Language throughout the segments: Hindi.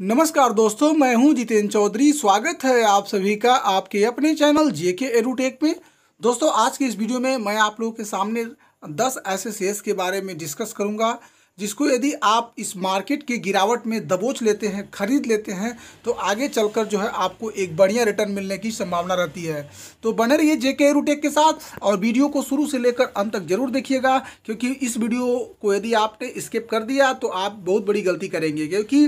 नमस्कार दोस्तों मैं हूं जितेंद्र चौधरी स्वागत है आप सभी का आपके अपने चैनल जेके एरूटेक में दोस्तों आज के इस वीडियो में मैं आप लोगों के सामने 10 ऐसे शेयर्स के बारे में डिस्कस करूंगा जिसको यदि आप इस मार्केट के गिरावट में दबोच लेते हैं खरीद लेते हैं तो आगे चलकर जो है आपको एक बढ़िया रिटर्न मिलने की संभावना रहती है तो बने रहिए है जेके रूटेक के साथ और वीडियो को शुरू से लेकर अंत तक जरूर देखिएगा क्योंकि इस वीडियो को यदि आपने स्किप कर दिया तो आप बहुत बड़ी गलती करेंगे क्योंकि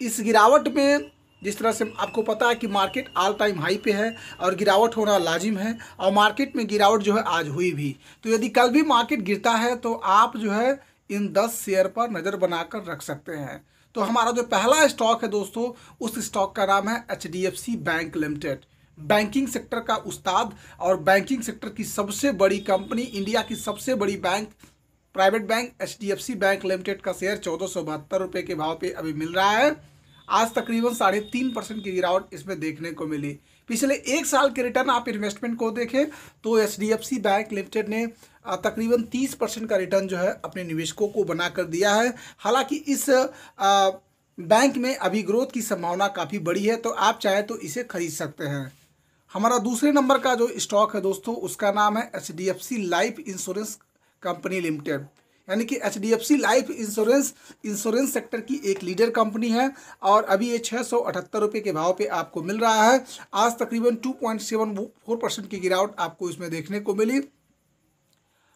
इस गिरावट में जिस तरह से आपको पता है कि मार्केट ऑल टाइम हाई पे है और गिरावट होना लाजिम है और मार्केट में गिरावट जो है आज हुई भी तो यदि कल भी मार्केट गिरता है तो आप जो है इन दस शेयर पर नज़र बनाकर रख सकते हैं तो हमारा जो पहला स्टॉक है दोस्तों उस स्टॉक का नाम है H bank limited banking sector का उस्ताद और बैंकिंग सेक्टर की सबसे बड़ी कंपनी इंडिया की सबसे बड़ी bank private bank H bank limited का शेयर चौदह सौ बहत्तर रुपये के भाव पे अभी मिल रहा है आज तकरीबन साढ़े तीन परसेंट की गिरावट इसमें देखने को मिली पिछले एक साल के रिटर्न आप इन्वेस्टमेंट को देखें तो एच बैंक लिमिटेड ने तकरीबन तीस परसेंट का रिटर्न जो है अपने निवेशकों को बना कर दिया है हालांकि इस आ, बैंक में अभी ग्रोथ की संभावना काफ़ी बड़ी है तो आप चाहें तो इसे खरीद सकते हैं हमारा दूसरे नंबर का जो स्टॉक है दोस्तों उसका नाम है H D F C life insurance company limited यानी कि H D F C life insurance insurance sector की एक लीडर कंपनी है और अभी ये छः सौ अठहत्तर रुपये के भाव पे आपको मिल रहा है आज तकरीबन two point seven four percent की गिरावट आपको इसमें देखने को मिली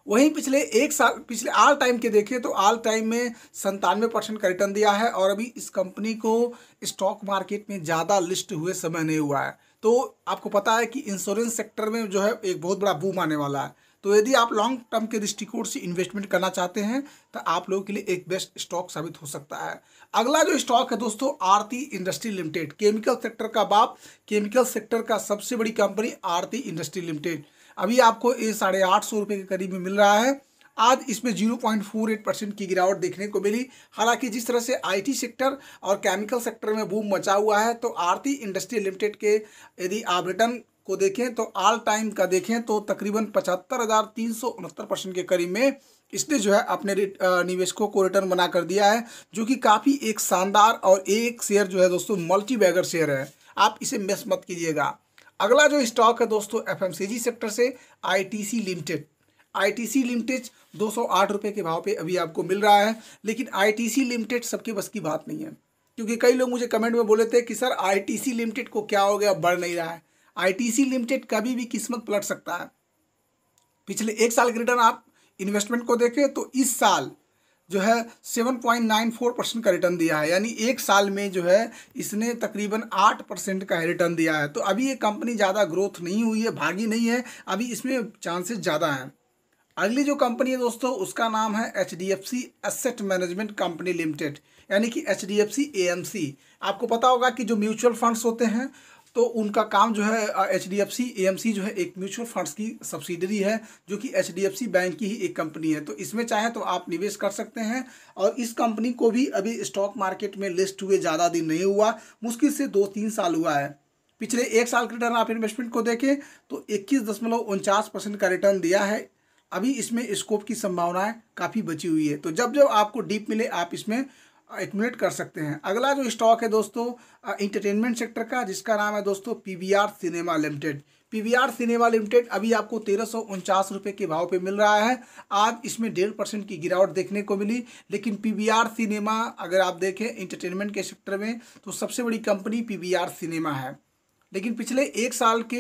वहीं पिछले एक साल पिछले आल टाइम के देखें तो आल टाइम में संतानवे परसेंट का रिटर्न दिया है और अभी इस कंपनी को स्टॉक मार्केट में ज़्यादा लिस्ट हुए समय नहीं हुआ है तो आपको पता है कि इंश्योरेंस सेक्टर में जो है एक बहुत बड़ा बूम आने वाला है तो यदि आप लॉन्ग टर्म के दृष्टिकोण से इन्वेस्टमेंट करना चाहते हैं तो आप लोगों के लिए एक बेस्ट स्टॉक साबित हो सकता है अगला जो स्टॉक है दोस्तों Aarti industry limited chemical sector का बाप केमिकल सेक्टर का सबसे बड़ी कंपनी आरती इंडस्ट्री लिमिटेड अभी आपको ये साढ़े आठ सौ रुपये के करीब में मिल रहा है आज इसमें zero point four eight percent की गिरावट देखने को मिली हालांकि जिस तरह से आईटी सेक्टर और केमिकल सेक्टर में बूम मचा हुआ है तो आरती इंडस्ट्री लिमिटेड के यदि आप रिटर्न को देखें तो ऑल टाइम का देखें तो तकरीबन पचहत्तर हज़ार तीन सौ उनहत्तर परसेंट के करीब में इसने जो है अपने निवेशकों को रिटर्न बना कर दिया है जो कि काफ़ी एक शानदार और एक शेयर जो है दोस्तों मल्टी बैगर शेयर है आप इसे मिस मत कीजिएगा अगला जो स्टॉक है दोस्तों एफएमसीजी सेक्टर से आईटीसी लिमिटेड आईटीसी लिमिटेड दो सौ के भाव पे अभी आपको मिल रहा है लेकिन आईटीसी लिमिटेड सबके बस की बात नहीं है क्योंकि कई लोग मुझे कमेंट में बोले थे कि सर आईटीसी लिमिटेड को क्या हो गया बढ़ नहीं रहा है आईटीसी लिमिटेड कभी भी किस्मत पलट सकता है पिछले एक साल के रिटर्न आप इन्वेस्टमेंट को देखें तो इस साल जो है 7.94 परसेंट का रिटर्न दिया है यानी एक साल में जो है इसने तकरीबन 8 परसेंट का रिटर्न दिया है तो अभी ये कंपनी ज़्यादा ग्रोथ नहीं हुई है भागी नहीं है अभी इसमें चांसेस ज़्यादा हैं अगली जो कंपनी है दोस्तों उसका नाम है H D F C asset management company limited यानी कि H D F C A M C आपको पता होगा कि जो म्यूचुअल फंड्स होते हैं तो उनका काम जो है H D F C A M C जो है एक म्यूचुअल फंड्स की सब्सिडरी है जो कि H D F C bank की ही एक कंपनी है तो इसमें चाहे तो आप निवेश कर सकते हैं और इस कंपनी को भी अभी स्टॉक मार्केट में लिस्ट हुए ज़्यादा दिन नहीं हुआ मुश्किल से दो तीन साल हुआ है पिछले एक साल के रिटर्न आप इन्वेस्टमेंट को देखें तो इक्कीस दशमलव उनचास परसेंट का रिटर्न दिया है अभी इसमें स्कोप की संभावनाएं काफ़ी बची हुई है तो जब जब आपको डीप मिले आप इसमें एकमुलेट कर सकते हैं अगला जो स्टॉक है दोस्तों इंटरटेनमेंट सेक्टर का जिसका नाम है दोस्तों PVR cinema limited PVR cinema limited अभी आपको तेरह सौ रुपये के भाव पे मिल रहा है आज इसमें डेढ़ परसेंट की गिरावट देखने को मिली लेकिन पीवीआर सिनेमा अगर आप देखें इंटरटेनमेंट के सेक्टर में तो सबसे बड़ी कंपनी आर सिनेमा है लेकिन पिछले एक साल के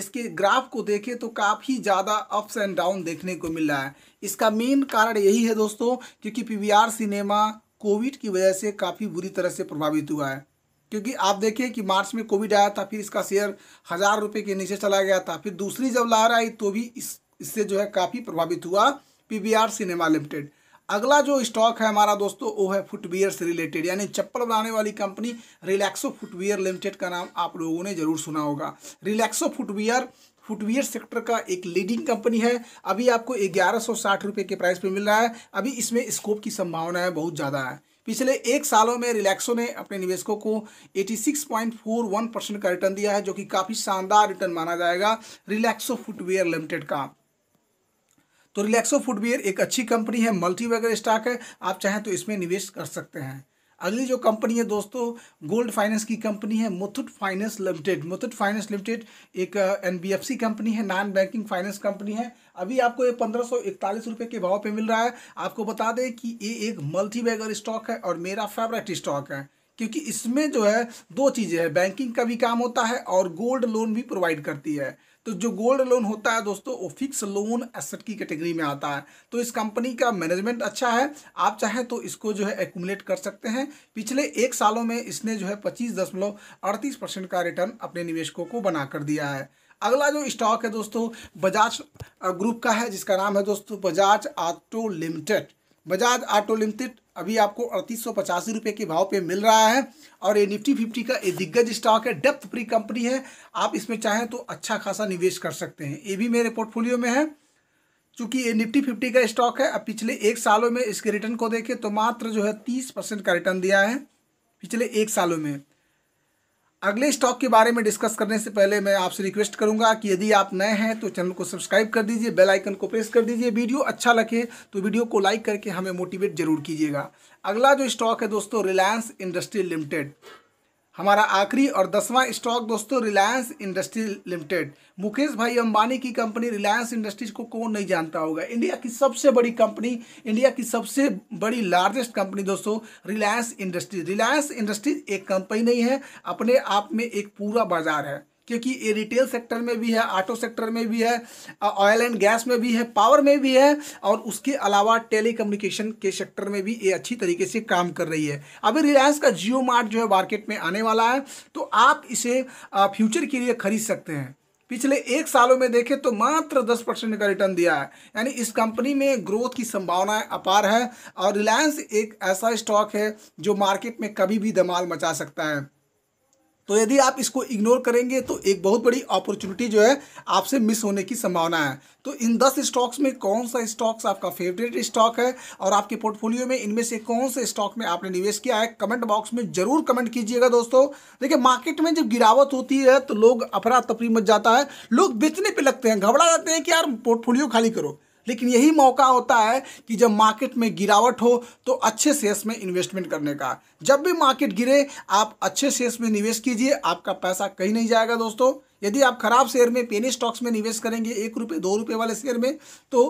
इसके ग्राफ को देखें तो काफ़ी ज़्यादा अप्स एंड डाउन देखने को मिल रहा है इसका मेन कारण यही है दोस्तों क्योंकि पीवीआर सिनेमा कोविड की वजह से काफ़ी बुरी तरह से प्रभावित हुआ है क्योंकि आप देखिए कि मार्च में कोविड आया था फिर इसका शेयर हज़ार रुपये के नीचे चला गया था फिर दूसरी जब लहर आई तो भी इस इससे जो है काफ़ी प्रभावित हुआ पीवीआर सिनेमा लिमिटेड अगला जो स्टॉक है हमारा दोस्तों वो है फुटवियर से रिलेटेड यानी चप्पल बनाने वाली कंपनी रिलैक्सो फुटवियर लिमिटेड का नाम आप लोगों ने जरूर सुना होगा रिलैक्सो फुटवियर फुटवियर सेक्टर का एक लीडिंग कंपनी है अभी आपको ग्यारह सौ साठ रुपये के प्राइस पे मिल रहा है अभी इसमें स्कोप की संभावना है बहुत ज़्यादा है पिछले एक सालों में रिलैक्सो ने अपने निवेशकों को 86.41 परसेंट का रिटर्न दिया है जो कि काफ़ी शानदार रिटर्न माना जाएगा रिलैक्सो फुटवेयर लिमिटेड का तो रिलैक्सो फुटवेयर एक अच्छी कंपनी है मल्टी वगैरह स्टॉक है आप चाहें तो इसमें निवेश कर सकते हैं अगली जो कंपनी है दोस्तों गोल्ड फाइनेंस की कंपनी है Muthoot finance limited Muthoot finance limited एक एनबीएफसी कंपनी है नॉन बैंकिंग फाइनेंस कंपनी है अभी आपको ये पंद्रह सौ इकतालीस रुपये के भाव पे मिल रहा है आपको बता दें कि ये एक मल्टी बैगर स्टॉक है और मेरा फेवरेट स्टॉक है क्योंकि इसमें जो है दो चीज़ें हैं बैंकिंग का भी काम होता है और गोल्ड लोन भी प्रोवाइड करती है तो जो गोल्ड लोन होता है दोस्तों वो फिक्स लोन एसेट की कैटेगरी में आता है तो इस कंपनी का मैनेजमेंट अच्छा है आप चाहें तो इसको जो है एकुमुलेट कर सकते हैं पिछले एक सालों में इसने जो है पच्चीस दशमलव अड़तीस परसेंट का रिटर्न अपने निवेशकों को बना कर दिया है अगला जो स्टॉक है दोस्तों बजाज ग्रुप का है जिसका नाम है दोस्तों Bajaj auto limited Bajaj auto limited अभी आपको अड़तीस सौ पचासी रुपये के भाव पे मिल रहा है और ये निफ्टी फिफ्टी का ये दिग्गज स्टॉक है डेप्थ फ्री कंपनी है आप इसमें चाहें तो अच्छा खासा निवेश कर सकते हैं ये भी मेरे पोर्टफोलियो में है चूँकि ये निफ्टी फिफ्टी का स्टॉक है अब पिछले एक सालों में इसके रिटर्न को देखें तो मात्र जो है तीस परसेंट का रिटर्न दिया है पिछले एक सालों में अगले स्टॉक के बारे में डिस्कस करने से पहले मैं आपसे रिक्वेस्ट करूंगा कि यदि आप नए हैं तो चैनल को सब्सक्राइब कर दीजिए बेल आइकन को प्रेस कर दीजिए वीडियो अच्छा लगे तो वीडियो को लाइक करके हमें मोटिवेट जरूर कीजिएगा अगला जो स्टॉक है दोस्तों रिलायंस इंडस्ट्री लिमिटेड हमारा आखिरी और दसवां स्टॉक दोस्तों रिलायंस इंडस्ट्रीज लिमिटेड मुकेश भाई अंबानी की कंपनी रिलायंस इंडस्ट्रीज को कौन नहीं जानता होगा इंडिया की सबसे बड़ी कंपनी इंडिया की सबसे बड़ी लार्जेस्ट कंपनी दोस्तों रिलायंस इंडस्ट्रीज रिलायंस इंडस्ट्रीज एक कंपनी नहीं है अपने आप में एक पूरा बाजार है क्योंकि ये रिटेल सेक्टर में भी है ऑटो सेक्टर में भी है ऑयल एंड गैस में भी है पावर में भी है और उसके अलावा टेली के सेक्टर में भी ये अच्छी तरीके से काम कर रही है अभी रिलायंस का जियो मार्ट जो है मार्केट में आने वाला है तो आप इसे फ्यूचर के लिए खरीद सकते हैं पिछले एक सालों में देखें तो मात्र 10 परसेंट का रिटर्न दिया है यानी इस कंपनी में ग्रोथ की संभावनाएं अपार है और रिलायंस एक ऐसा स्टॉक है जो मार्केट में कभी भी धमाल मचा सकता है तो यदि आप इसको इग्नोर करेंगे तो एक बहुत बड़ी अपॉर्चुनिटी जो है आपसे मिस होने की संभावना है तो इन दस स्टॉक्स में कौन सा स्टॉक्स आपका फेवरेट स्टॉक है और आपके पोर्टफोलियो में इनमें से कौन से स्टॉक में आपने निवेश किया है कमेंट बॉक्स में जरूर कमेंट कीजिएगा दोस्तों देखिए मार्केट में जब गिरावट होती है तो लोग अफरा तफरी मच जाता है लोग बेचने पर लगते हैं घबरा जाते हैं कि यार पोर्टफोलियो खाली करो लेकिन यही मौका होता है कि जब मार्केट में गिरावट हो तो अच्छे शेयर्स में इन्वेस्टमेंट करने का जब भी मार्केट गिरे आप अच्छे शेयर्स में निवेश कीजिए आपका पैसा कहीं नहीं जाएगा दोस्तों यदि आप खराब शेयर में पेनी स्टॉक्स में निवेश करेंगे एक रुपये दो रुपये वाले शेयर में तो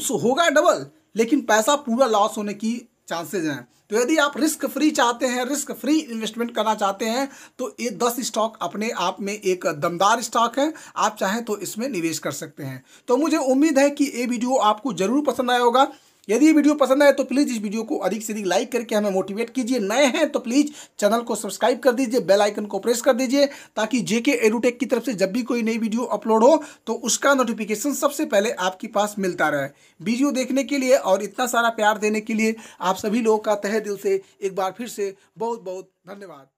उस होगा डबल लेकिन पैसा पूरा लॉस होने की चांसेज हैं तो यदि आप रिस्क फ्री चाहते हैं रिस्क फ्री इन्वेस्टमेंट करना चाहते हैं तो ये दस स्टॉक अपने आप में एक दमदार स्टॉक है आप चाहें तो इसमें निवेश कर सकते हैं तो मुझे उम्मीद है कि ये वीडियो आपको ज़रूर पसंद आया होगा यदि ये वीडियो पसंद आए तो प्लीज़ इस वीडियो को अधिक से अधिक लाइक करके हमें मोटिवेट कीजिए नए हैं तो प्लीज़ चैनल को सब्सक्राइब कर दीजिए बेल आइकन को प्रेस कर दीजिए ताकि जेके एडुटेक की तरफ से जब भी कोई नई वीडियो अपलोड हो तो उसका नोटिफिकेशन सबसे पहले आपके पास मिलता रहे वीडियो देखने के लिए और इतना सारा प्यार देने के लिए आप सभी लोगों का तहे दिल से एक बार फिर से बहुत बहुत धन्यवाद